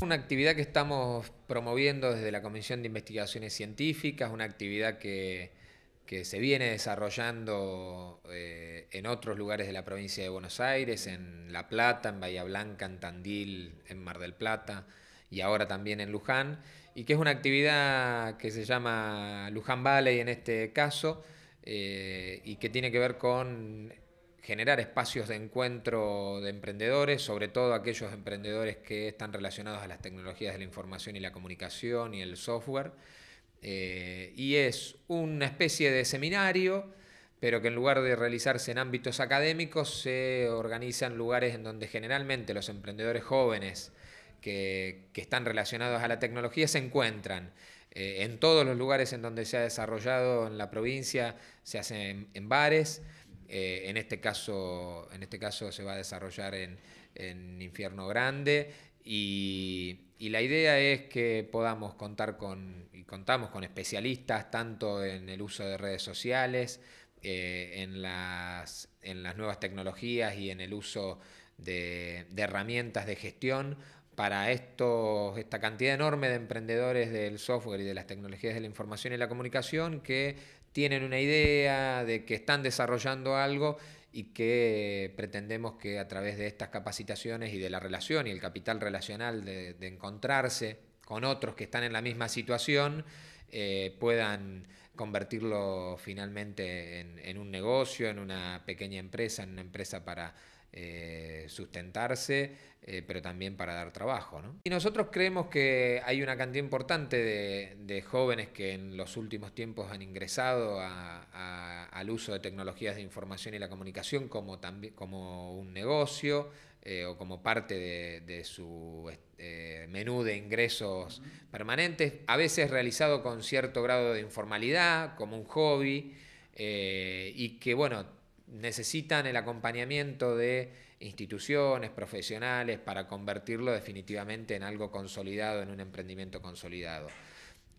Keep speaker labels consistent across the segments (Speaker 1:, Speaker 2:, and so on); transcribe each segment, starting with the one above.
Speaker 1: Una actividad que estamos promoviendo desde la Comisión de Investigaciones Científicas, una actividad que, se viene desarrollando eh, en otros lugares de la provincia de Buenos Aires, en La Plata, en Bahía Blanca, en Tandil, en Mar del Plata y ahora también en Luján, y que es una actividad que se llama Luján Valley en este caso, eh, y que tiene que ver con generar espacios de encuentro de emprendedores, sobre todo aquellos emprendedores que están relacionados a las tecnologías de la información y la comunicación y el software. Eh, y es una especie de seminario, pero que en lugar de realizarse en ámbitos académicos, se organizan lugares en donde generalmente los emprendedores jóvenes que, están relacionados a la tecnología se encuentran. Eh, en todos los lugares en donde se ha desarrollado en la provincia, se hacen en bares. Eh, este en, este caso, se va a desarrollar en, Infierno Grande y, la idea es que podamos contar con, y contamos con especialistas tanto en el uso de redes sociales, eh, en, las, nuevas tecnologías y en el uso de herramientas de gestión para esta cantidad enorme de emprendedores del software y de las tecnologías de la información y la comunicación que tienen una idea de que están desarrollando algo y que pretendemos que a través de estas capacitaciones y de la relación y el capital relacional de, encontrarse con otros que están en la misma situación, eh, puedan convertirlo finalmente en un negocio, en una pequeña empresa, en una empresa para eh, sustentarse, eh, pero también para dar trabajo. Y nosotros creemos que hay una cantidad importante de, jóvenes que en los últimos tiempos han ingresado al uso de tecnologías de información y la comunicación como, como un negocio eh, o como parte de, su menú de ingresos permanentes, a veces realizado con cierto grado de informalidad, como un hobby, y que bueno, necesitan el acompañamiento de instituciones, profesionales, para convertirlo definitivamente en algo consolidado, en un emprendimiento consolidado.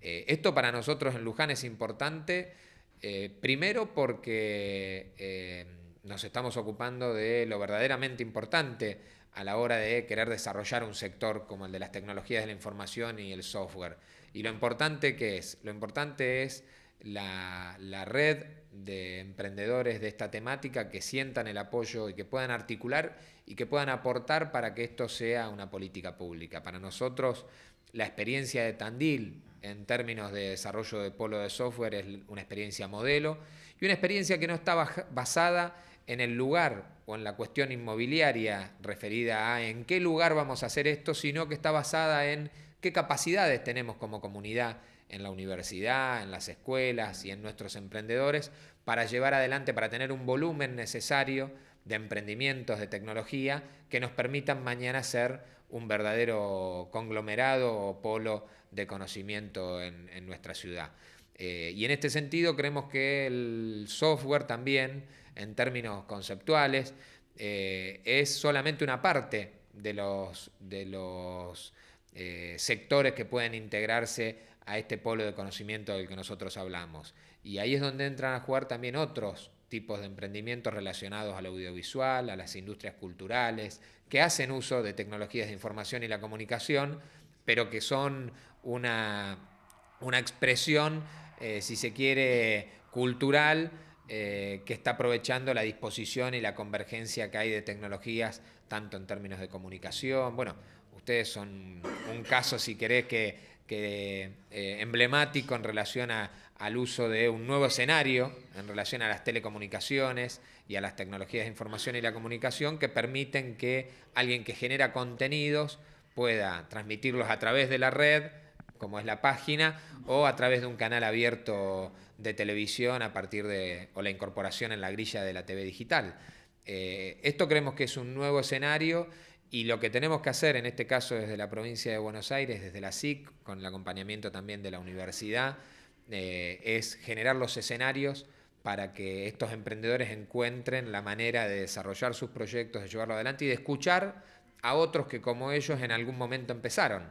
Speaker 1: Eh, esto para nosotros en Luján es importante, eh, primero porque eh, nos estamos ocupando de lo verdaderamente importante a la hora de querer desarrollar un sector como el de las tecnologías de la información y el software. Y lo importante que es, lo importante es la, red de emprendedores de esta temática que sientan el apoyo y que puedan articular y que puedan aportar para que esto sea una política pública. Para nosotros, la experiencia de Tandil en términos de desarrollo de polo de software es una experiencia modelo y una experiencia que no está basada en el lugar o en la cuestión inmobiliaria referida a en qué lugar vamos a hacer esto, sino que está basada en qué capacidades tenemos como comunidad en la universidad, en las escuelas y en nuestros emprendedores para llevar adelante, para tener un volumen necesario de emprendimientos, de tecnología, que nos permitan mañana ser un verdadero conglomerado o polo de conocimiento en, nuestra ciudad. Eh, y en este sentido creemos que el software también, en términos conceptuales, eh, es solamente una parte de los, de los eh, sectores que pueden integrarse a este polo de conocimiento del que nosotros hablamos. Y ahí es donde entran a jugar también otros tipos de emprendimientos relacionados al audiovisual, a las industrias culturales, que hacen uso de tecnologías de información y la comunicación, pero que son una, expresión, eh, si se quiere, cultural eh, que está aprovechando la disposición y la convergencia que hay de tecnologías, tanto en términos de comunicación. Bueno, ustedes son un caso, si querés, que, eh, emblemático en relación al uso de un nuevo escenario, en relación a las telecomunicaciones y a las tecnologías de información y la comunicación, que permiten que alguien que genera contenidos pueda transmitirlos a través de la red, como es la página, o a través de un canal abierto de televisión a partir de, o la incorporación en la grilla de la TV digital. Eh, esto creemos que es un nuevo escenario y lo que tenemos que hacer, en este caso desde la provincia de Buenos Aires, desde la SIC, con el acompañamiento también de la universidad, eh, es generar los escenarios para que estos emprendedores encuentren la manera de desarrollar sus proyectos, de llevarlo adelante y de escuchar a otros que como ellos en algún momento empezaron.